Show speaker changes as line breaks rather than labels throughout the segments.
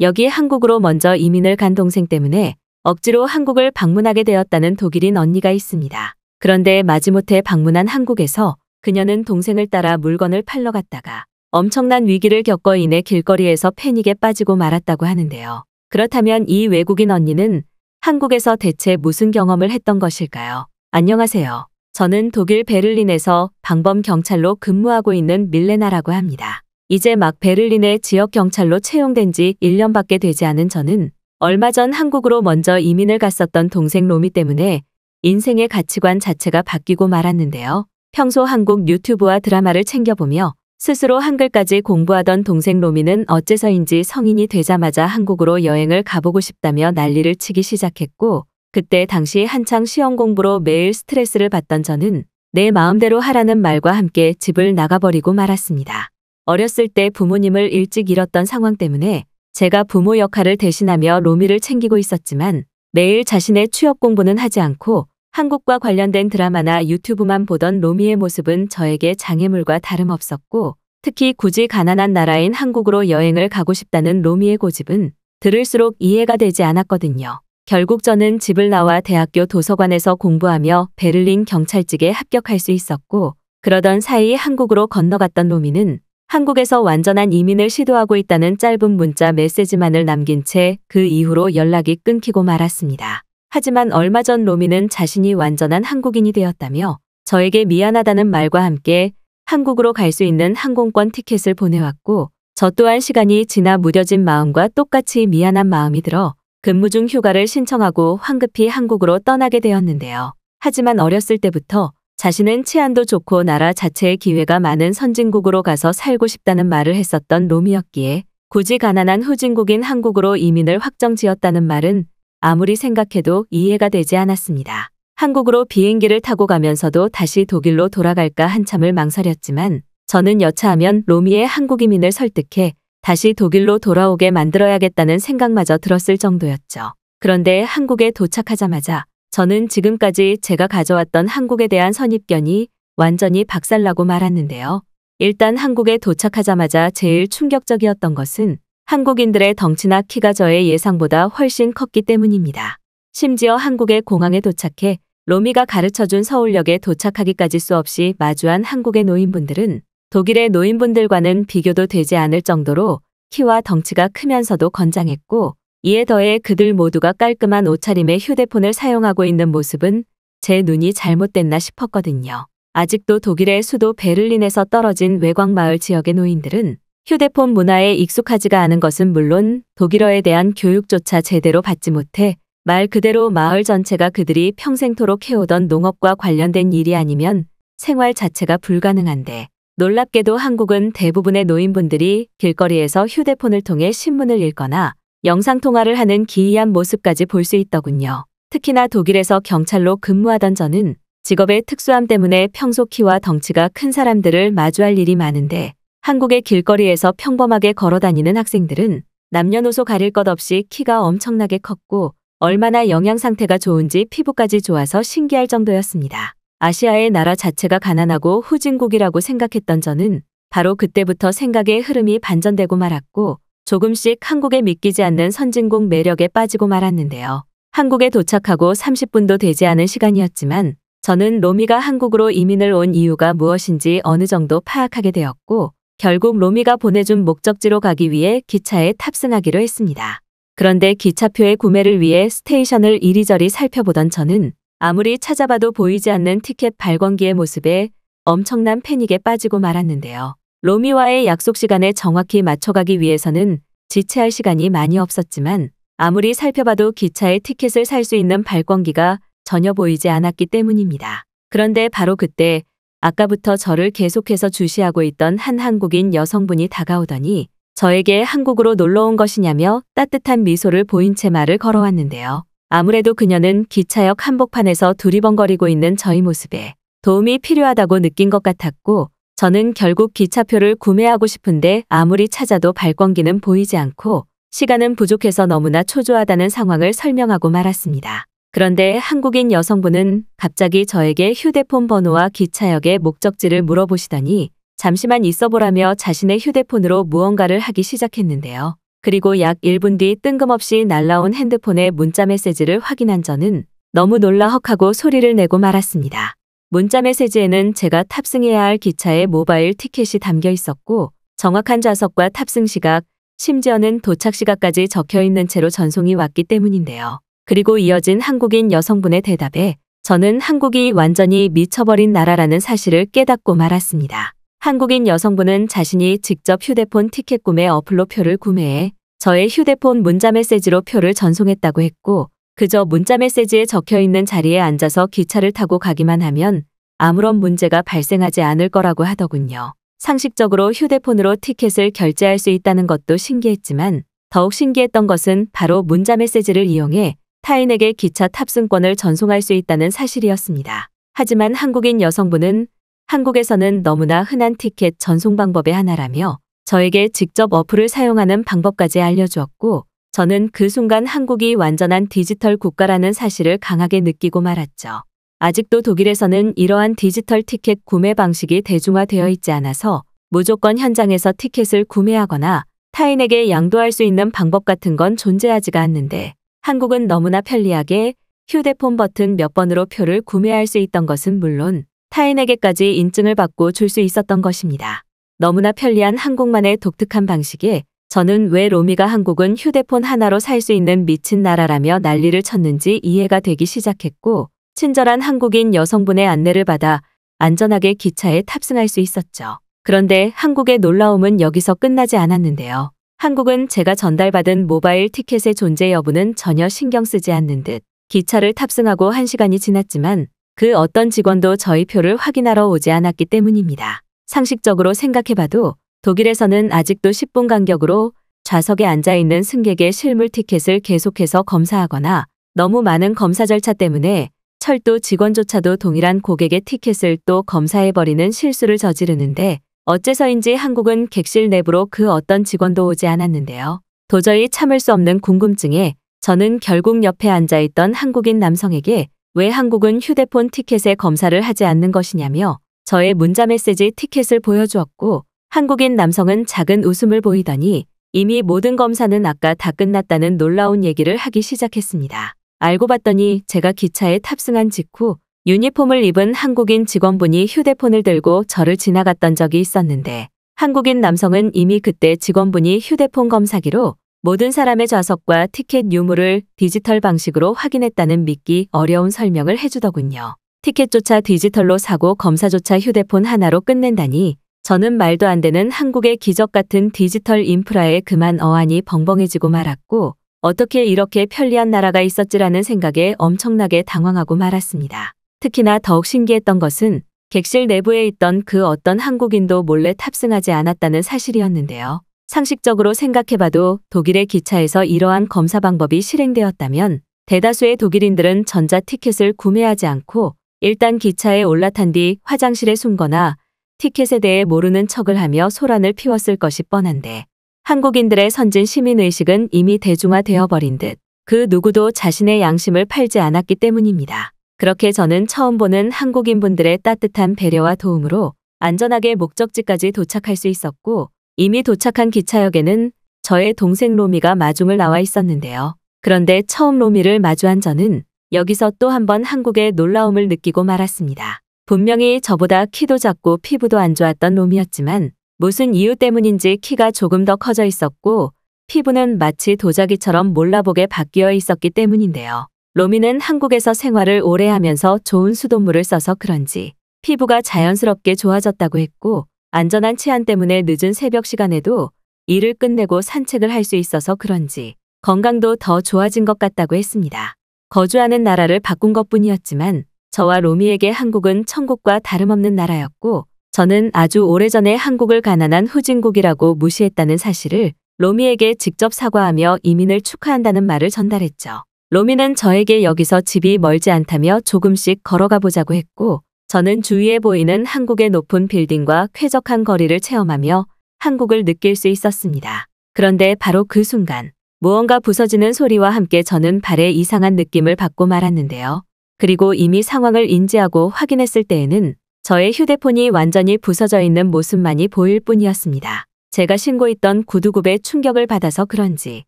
여기에 한국으로 먼저 이민을 간 동생 때문에 억지로 한국을 방문하게 되었다는 독일인 언니가 있습니다. 그런데 마지못해 방문한 한국에서 그녀는 동생을 따라 물건을 팔러 갔다가 엄청난 위기를 겪어 인해 길거리에서 패닉에 빠지고 말았다고 하는데요. 그렇다면 이 외국인 언니는 한국에서 대체 무슨 경험을 했던 것일까요? 안녕하세요. 저는 독일 베를린에서 방범 경찰로 근무하고 있는 밀레나라고 합니다. 이제 막 베를린의 지역 경찰로 채용된 지 1년밖에 되지 않은 저는 얼마 전 한국으로 먼저 이민을 갔었던 동생 로미 때문에 인생의 가치관 자체가 바뀌고 말았는데요. 평소 한국 유튜브와 드라마를 챙겨보며 스스로 한글까지 공부하던 동생 로미는 어째서인지 성인이 되자마자 한국으로 여행을 가보고 싶다며 난리를 치기 시작했고 그때 당시 한창 시험 공부로 매일 스트레스를 받던 저는 내 마음대로 하라는 말과 함께 집을 나가버리고 말았습니다. 어렸을 때 부모님을 일찍 잃었던 상황 때문에 제가 부모 역할을 대신하며 로미를 챙기고 있었지만 매일 자신의 취업 공부는 하지 않고 한국과 관련된 드라마나 유튜브만 보던 로미의 모습은 저에게 장애물과 다름없었고 특히 굳이 가난한 나라인 한국으로 여행을 가고 싶다는 로미의 고집은 들을수록 이해가 되지 않았거든요. 결국 저는 집을 나와 대학교 도서관에서 공부하며 베를린 경찰직에 합격할 수 있었고 그러던 사이 한국으로 건너갔던 로미는 한국에서 완전한 이민을 시도하고 있다는 짧은 문자 메시지만을 남긴 채 그 이후로 연락이 끊기고 말았습니다. 하지만 얼마 전 로미는 자신이 완전한 한국인이 되었다며 저에게 미안하다는 말과 함께 한국으로 갈 수 있는 항공권 티켓을 보내왔고 저 또한 시간이 지나 무뎌진 마음과 똑같이 미안한 마음이 들어 근무 중 휴가를 신청하고 황급히 한국으로 떠나게 되었는데요. 하지만 어렸을 때부터 자신은 치안도 좋고 나라 자체의 기회가 많은 선진국으로 가서 살고 싶다는 말을 했었던 롬이었기에 굳이 가난한 후진국인 한국으로 이민을 확정지었다는 말은 아무리 생각해도 이해가 되지 않았습니다. 한국으로 비행기를 타고 가면서도 다시 독일로 돌아갈까 한참을 망설였지만 저는 여차하면 로미의 한국이민을 설득해 다시 독일로 돌아오게 만들어야겠다는 생각마저 들었을 정도였죠. 그런데 한국에 도착하자마자 저는 지금까지 제가 가져왔던 한국에 대한 선입견이 완전히 박살나고 말았는데요. 일단 한국에 도착하자마자 제일 충격적이었던 것은 한국인들의 덩치나 키가 저의 예상보다 훨씬 컸기 때문입니다. 심지어 한국의 공항에 도착해 로미가 가르쳐준 서울역에 도착하기까지 수없이 마주한 한국의 노인분들은 독일의 노인분들과는 비교도 되지 않을 정도로 키와 덩치가 크면서도 건장했고 이에 더해 그들 모두가 깔끔한 옷차림에 휴대폰을 사용하고 있는 모습은 제 눈이 잘못됐나 싶었거든요. 아직도 독일의 수도 베를린에서 떨어진 외곽마을 지역의 노인들은 휴대폰 문화에 익숙하지가 않은 것은 물론 독일어에 대한 교육조차 제대로 받지 못해 말 그대로 마을 전체가 그들이 평생토록 해오던 농업과 관련된 일이 아니면 생활 자체가 불가능한데 놀랍게도 한국은 대부분의 노인분들이 길거리에서 휴대폰을 통해 신문을 읽거나 영상통화를 하는 기이한 모습까지 볼 수 있더군요. 특히나 독일에서 경찰로 근무하던 저는 직업의 특수함 때문에 평소 키와 덩치가 큰 사람들을 마주할 일이 많은데 한국의 길거리에서 평범하게 걸어다니는 학생들은 남녀노소 가릴 것 없이 키가 엄청나게 컸고 얼마나 영양 상태가 좋은지 피부까지 좋아서 신기할 정도였습니다. 아시아의 나라 자체가 가난하고 후진국이라고 생각했던 저는 바로 그때부터 생각의 흐름이 반전되고 말았고 조금씩 한국에 믿기지 않는 선진국 매력에 빠지고 말았는데요. 한국에 도착하고 30분도 되지 않은 시간이었지만 저는 로미가 한국으로 이민을 온 이유가 무엇인지 어느 정도 파악하게 되었고 결국 로미가 보내준 목적지로 가기 위해 기차에 탑승하기로 했습니다. 그런데 기차표의 구매를 위해 스테이션을 이리저리 살펴보던 저는 아무리 찾아봐도 보이지 않는 티켓 발권기의 모습에 엄청난 패닉에 빠지고 말았는데요. 로미와의 약속 시간에 정확히 맞춰가기 위해서는 지체할 시간이 많이 없었지만 아무리 살펴봐도 기차의 티켓을 살 수 있는 발권기가 전혀 보이지 않았기 때문입니다. 그런데 바로 그때 아까부터 저를 계속해서 주시하고 있던 한 한국인 여성분이 다가오더니 저에게 한국으로 놀러 온 것이냐며 따뜻한 미소를 보인 채 말을 걸어왔는데요. 아무래도 그녀는 기차역 한복판에서 두리번거리고 있는 저희 모습에 도움이 필요하다고 느낀 것 같았고 저는 결국 기차표를 구매하고 싶은데 아무리 찾아도 발권기는 보이지 않고 시간은 부족해서 너무나 초조하다는 상황을 설명하고 말았습니다. 그런데 한국인 여성분은 갑자기 저에게 휴대폰 번호와 기차역의 목적지를 물어보시더니 잠시만 있어보라며 자신의 휴대폰으로 무언가를 하기 시작했는데요. 그리고 약 1분 뒤 뜬금없이 날라온 핸드폰의 문자 메시지를 확인한 저는 너무 놀라 헉하고 소리를 내고 말았습니다. 문자메시지에는 제가 탑승해야 할 기차의 모바일 티켓이 담겨 있었고 정확한 좌석과 탑승 시각, 심지어는 도착 시각까지 적혀 있는 채로 전송이 왔기 때문인데요. 그리고 이어진 한국인 여성분의 대답에 저는 한국이 완전히 미쳐버린 나라라는 사실을 깨닫고 말았습니다. 한국인 여성분은 자신이 직접 휴대폰 티켓 구매 어플로 표를 구매해 저의 휴대폰 문자 메시지로 표를 전송했다고 했고 그저 문자 메시지에 적혀 있는 자리에 앉아서 기차를 타고 가기만 하면 아무런 문제가 발생하지 않을 거라고 하더군요. 상식적으로 휴대폰으로 티켓을 결제할 수 있다는 것도 신기했지만 더욱 신기했던 것은 바로 문자 메시지를 이용해 타인에게 기차 탑승권을 전송할 수 있다는 사실이었습니다. 하지만 한국인 여성분은 한국에서는 너무나 흔한 티켓 전송 방법의 하나라며 저에게 직접 어플을 사용하는 방법까지 알려주었고 저는 그 순간 한국이 완전한 디지털 국가라는 사실을 강하게 느끼고 말았죠. 아직도 독일에서는 이러한 디지털 티켓 구매 방식이 대중화되어 있지 않아서 무조건 현장에서 티켓을 구매하거나 타인에게 양도할 수 있는 방법 같은 건 존재하지가 않는데 한국은 너무나 편리하게 휴대폰 버튼 몇 번으로 표를 구매할 수 있던 것은 물론 타인에게까지 인증을 받고 줄 수 있었던 것입니다. 너무나 편리한 한국만의 독특한 방식에 저는 왜 로미가 한국은 휴대폰 하나로 살 수 있는 미친 나라라며 난리를 쳤는지 이해가 되기 시작했고 친절한 한국인 여성분의 안내를 받아 안전하게 기차에 탑승할 수 있었죠. 그런데 한국의 놀라움은 여기서 끝나지 않았는데요. 한국은 제가 전달받은 모바일 티켓의 존재 여부는 전혀 신경 쓰지 않는 듯 기차를 탑승하고 한시간이 지났지만 그 어떤 직원도 저희 표를 확인하러 오지 않았기 때문입니다. 상식적으로 생각해봐도 독일에서는 아직도 10분 간격으로 좌석에 앉아 있는 승객의 실물 티켓을 계속해서 검사하거나 너무 많은 검사 절차 때문에 철도 직원조차도 동일한 고객의 티켓을 또 검사해버리는 실수를 저지르는데 어째서인지 한국은 객실 내부로 그 어떤 직원도 오지 않았는데요. 도저히 참을 수 없는 궁금증에 저는 결국 옆에 앉아있던 한국인 남성에게 왜 한국은 휴대폰 티켓의 검사를 하지 않는 것이냐며 저의 문자 메시지 티켓을 보여주었고 한국인 남성은 작은 웃음을 보이더니 이미 모든 검사는 아까 다 끝났다는 놀라운 얘기를 하기 시작했습니다. 알고 봤더니 제가 기차에 탑승한 직후 유니폼을 입은 한국인 직원분이 휴대폰을 들고 저를 지나갔던 적이 있었는데 한국인 남성은 이미 그때 직원분이 휴대폰 검사기로 모든 사람의 좌석과 티켓 유무를 디지털 방식으로 확인했다는 믿기 어려운 설명을 해주더군요. 티켓조차 디지털로 사고 검사조차 휴대폰 하나로 끝낸다니 저는 말도 안 되는 한국의 기적 같은 디지털 인프라에 그만 어안이 벙벙해지고 말았고 어떻게 이렇게 편리한 나라가 있었지라는 생각에 엄청나게 당황하고 말았습니다. 특히나 더욱 신기했던 것은 객실 내부에 있던 그 어떤 한국인도 몰래 탑승하지 않았다는 사실이었는데요. 상식적으로 생각해봐도 독일의 기차에서 이러한 검사 방법이 실행되었다면 대다수의 독일인들은 전자 티켓을 구매하지 않고 일단 기차에 올라탄 뒤 화장실에 숨거나 티켓에 대해 모르는 척을 하며 소란을 피웠을 것이 뻔한데 한국인들의 선진 시민의식은 이미 대중화되어 버린 듯 그 누구도 자신의 양심을 팔지 않았기 때문입니다. 그렇게 저는 처음 보는 한국인분들의 따뜻한 배려와 도움으로 안전하게 목적지까지 도착할 수 있었고 이미 도착한 기차역에는 저의 동생 로미가 마중을 나와 있었는데요. 그런데 처음 로미를 마주한 저는 여기서 또 한번 한국의 놀라움을 느끼고 말았습니다. 분명히 저보다 키도 작고 피부도 안 좋았던 놈이었지만 무슨 이유 때문인지 키가 조금 더 커져 있었고 피부는 마치 도자기처럼 몰라보게 바뀌어 있었기 때문인데요. 로미는 한국에서 생활을 오래 하면서 좋은 수돗물을 써서 그런지 피부가 자연스럽게 좋아졌다고 했고 안전한 치안 때문에 늦은 새벽 시간에도 일을 끝내고 산책을 할 수 있어서 그런지 건강도 더 좋아진 것 같다고 했습니다. 거주하는 나라를 바꾼 것 뿐이었지만 저와 로미에게 한국은 천국과 다름없는 나라였고 저는 아주 오래전에 한국을 가난한 후진국이라고 무시했다는 사실을 로미에게 직접 사과하며 이민을 축하한다는 말을 전달했죠. 로미는 저에게 여기서 집이 멀지 않다며 조금씩 걸어가 보자고 했고 저는 주위에 보이는 한국의 높은 빌딩과 쾌적한 거리를 체험하며 한국을 느낄 수 있었습니다. 그런데 바로 그 순간 무언가 부서지는 소리와 함께 저는 발에 이상한 느낌을 받고 말았는데요. 그리고 이미 상황을 인지하고 확인했을 때에는 저의 휴대폰이 완전히 부서져 있는 모습만이 보일 뿐이었습니다. 제가 신고했던 구두굽에 충격을 받아서 그런지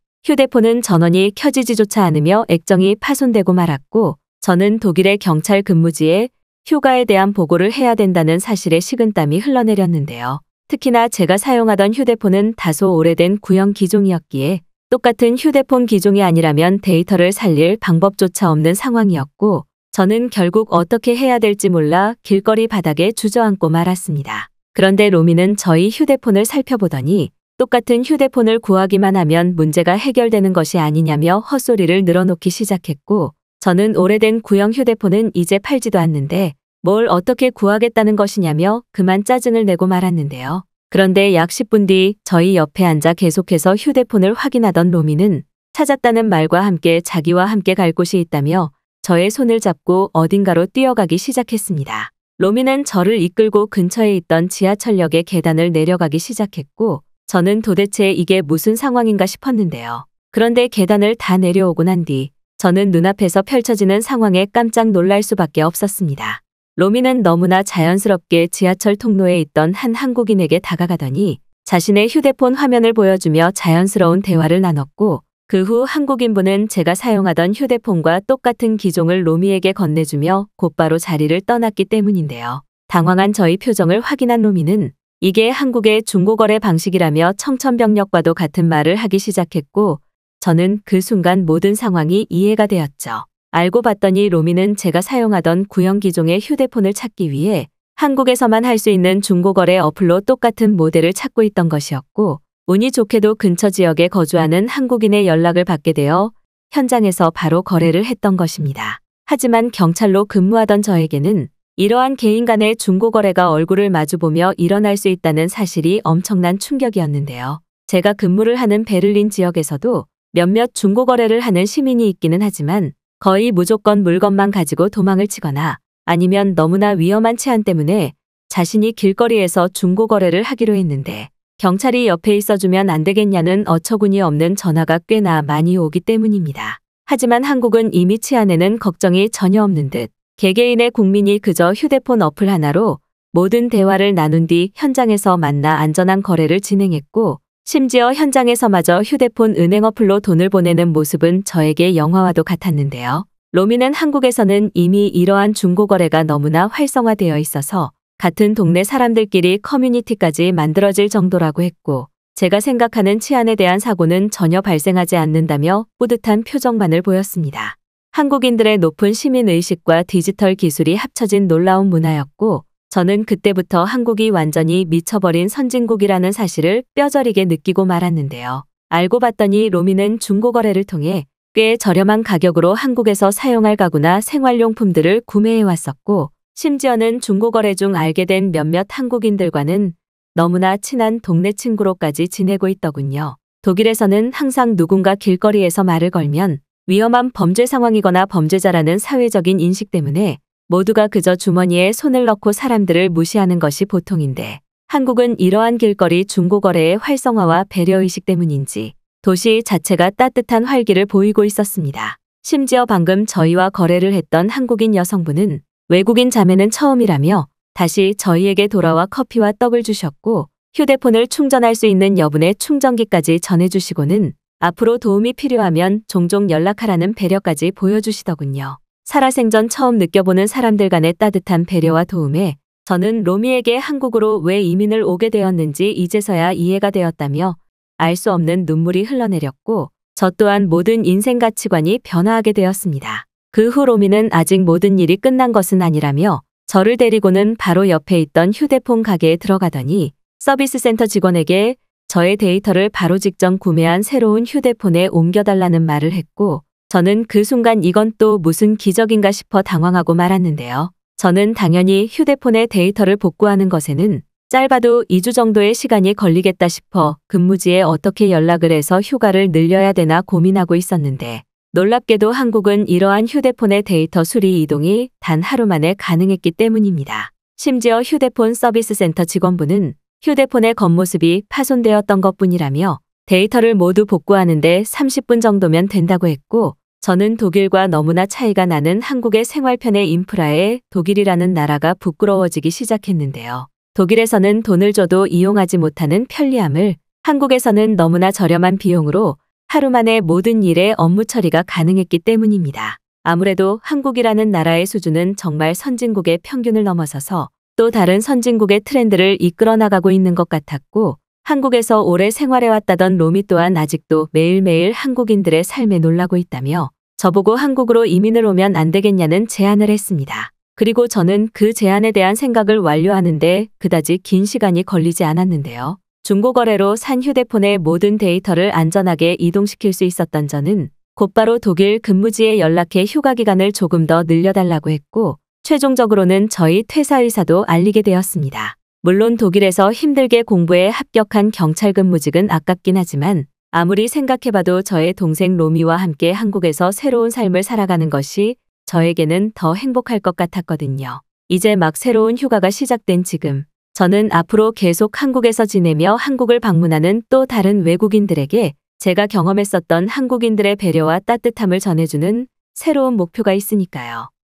휴대폰은 전원이 켜지지조차 않으며 액정이 파손되고 말았고 저는 독일의 경찰 근무지에 휴가에 대한 보고를 해야 된다는 사실에 식은땀이 흘러내렸는데요. 특히나 제가 사용하던 휴대폰은 다소 오래된 구형 기종이었기에 똑같은 휴대폰 기종이 아니라면 데이터를 살릴 방법조차 없는 상황이었고 저는 결국 어떻게 해야 될지 몰라 길거리 바닥에 주저앉고 말았습니다. 그런데 로미는 저희 휴대폰을 살펴보더니 똑같은 휴대폰을 구하기만 하면 문제가 해결되는 것이 아니냐며 헛소리를 늘어놓기 시작했고 저는 오래된 구형 휴대폰은 이제 팔지도 않는데 뭘 어떻게 구하겠다는 것이냐며 그만 짜증을 내고 말았는데요. 그런데 약 10분 뒤 저희 옆에 앉아 계속해서 휴대폰을 확인하던 로미는 찾았다는 말과 함께 자기와 함께 갈 곳이 있다며 저의 손을 잡고 어딘가로 뛰어가기 시작했습니다. 로미는 저를 이끌고 근처에 있던 지하철역의 계단을 내려가기 시작했고 저는 도대체 이게 무슨 상황인가 싶었는데요. 그런데 계단을 다 내려오고 난 뒤 저는 눈앞에서 펼쳐지는 상황에 깜짝 놀랄 수밖에 없었습니다. 로미는 너무나 자연스럽게 지하철 통로에 있던 한 한국인에게 다가가더니 자신의 휴대폰 화면을 보여주며 자연스러운 대화를 나눴고 그후 한국인분은 제가 사용하던 휴대폰과 똑같은 기종을 로미에게 건네주며 곧바로 자리를 떠났기 때문인데요. 당황한 저희 표정을 확인한 로미는 이게 한국의 중고거래 방식이라며 청천벽력과도 같은 말을 하기 시작했고 저는 그 순간 모든 상황이 이해가 되었죠. 알고 봤더니 로미는 제가 사용하던 구형 기종의 휴대폰을 찾기 위해 한국에서만 할 수 있는 중고거래 어플로 똑같은 모델을 찾고 있던 것이었고 운이 좋게도 근처 지역에 거주하는 한국인의 연락을 받게 되어 현장에서 바로 거래를 했던 것입니다. 하지만 경찰로 근무하던 저에게는 이러한 개인 간의 중고거래가 얼굴을 마주보며 일어날 수 있다는 사실이 엄청난 충격이었는데요. 제가 근무를 하는 베를린 지역에서도 몇몇 중고거래를 하는 시민이 있기는 하지만 거의 무조건 물건만 가지고 도망을 치거나 아니면 너무나 위험한 체안 때문에 자신이 길거리에서 중고거래를 하기로 했는데 경찰이 옆에 있어주면 안 되겠냐는 어처구니 없는 전화가 꽤나 많이 오기 때문입니다. 하지만 한국은 이미 치안에는 걱정이 전혀 없는 듯 개개인의 국민이 그저 휴대폰 어플 하나로 모든 대화를 나눈 뒤 현장에서 만나 안전한 거래를 진행했고 심지어 현장에서마저 휴대폰 은행 어플로 돈을 보내는 모습은 저에게 영화와도 같았는데요. 로미는 한국에서는 이미 이러한 중고거래가 너무나 활성화되어 있어서 같은 동네 사람들끼리 커뮤니티까지 만들어질 정도라고 했고 제가 생각하는 치안에 대한 사고는 전혀 발생하지 않는다며 뿌듯한 표정만을 보였습니다. 한국인들의 높은 시민의식과 디지털 기술이 합쳐진 놀라운 문화였고 저는 그때부터 한국이 완전히 미쳐버린 선진국이라는 사실을 뼈저리게 느끼고 말았는데요. 알고 봤더니 로미는 중고거래를 통해 꽤 저렴한 가격으로 한국에서 사용할 가구나 생활용품들을 구매해 왔었고 심지어는 중고거래 중 알게 된 몇몇 한국인들과는 너무나 친한 동네 친구로까지 지내고 있더군요. 독일에서는 항상 누군가 길거리에서 말을 걸면 위험한 범죄 상황이거나 범죄자라는 사회적인 인식 때문에 모두가 그저 주머니에 손을 넣고 사람들을 무시하는 것이 보통인데 한국은 이러한 길거리 중고거래의 활성화와 배려의식 때문인지 도시 자체가 따뜻한 활기를 보이고 있었습니다. 심지어 방금 저희와 거래를 했던 한국인 여성분은 외국인 자매는 처음이라며 다시 저희에게 돌아와 커피와 떡을 주셨고 휴대폰을 충전할 수 있는 여분의 충전기까지 전해주시고는 앞으로 도움이 필요하면 종종 연락하라는 배려까지 보여주시더군요. 살아생전 처음 느껴보는 사람들 간의 따뜻한 배려와 도움에 저는 로미에게 한국으로 왜 이민을 오게 되었는지 이제서야 이해가 되었다며 알 수 없는 눈물이 흘러내렸고 저 또한 모든 인생 가치관이 변화하게 되었습니다. 그후 로미는 아직 모든 일이 끝난 것은 아니라며 저를 데리고는 바로 옆에 있던 휴대폰 가게에 들어가더니 서비스 센터 직원에게 저의 데이터를 바로 직전 구매한 새로운 휴대폰에 옮겨달라는 말을 했고 저는 그 순간 이건 또 무슨 기적인가 싶어 당황하고 말았는데요. 저는 당연히 휴대폰의 데이터를 복구하는 것에는 짧아도 2주 정도의 시간이 걸리겠다 싶어 근무지에 어떻게 연락을 해서 휴가를 늘려야 되나 고민하고 있었는데 놀랍게도 한국은 이러한 휴대폰의 데이터 수리 이동이 단 하루 만에 가능했기 때문입니다. 심지어 휴대폰 서비스 센터 직원분은 휴대폰의 겉모습이 파손되었던 것뿐이라며 데이터를 모두 복구하는데 30분 정도면 된다고 했고 저는 독일과 너무나 차이가 나는 한국의 생활편의 인프라에 독일이라는 나라가 부끄러워지기 시작했는데요. 독일에서는 돈을 줘도 이용하지 못하는 편리함을 한국에서는 너무나 저렴한 비용으로 하루 만에 모든 일의 업무 처리가 가능했기 때문입니다. 아무래도 한국이라는 나라의 수준은 정말 선진국의 평균을 넘어서서 또 다른 선진국의 트렌드를 이끌어 나가고 있는 것 같았고 한국에서 오래 생활해왔다던 로미 또한 아직도 매일매일 한국인들의 삶에 놀라고 있다며 저보고 한국으로 이민을 오면 안 되겠냐는 제안을 했습니다. 그리고 저는 그 제안에 대한 생각을 완료하는데 그다지 긴 시간이 걸리지 않았는데요. 중고거래로 산 휴대폰의 모든 데이터를 안전하게 이동시킬 수 있었던 저는 곧바로 독일 근무지에 연락해 휴가 기간을 조금 더 늘려달라고 했고 최종적으로는 저희 퇴사 의사도 알리게 되었습니다. 물론 독일에서 힘들게 공부해 합격한 경찰 근무직은 아깝긴 하지만 아무리 생각해봐도 저의 동생 로미와 함께 한국에서 새로운 삶을 살아가는 것이 저에게는 더 행복할 것 같았거든요. 이제 막 새로운 휴가가 시작된 지금 저는 앞으로 계속 한국에서 지내며 한국을 방문하는 또 다른 외국인들에게 제가 경험했었던 한국인들의 배려와 따뜻함을 전해주는 새로운 목표가 있으니까요.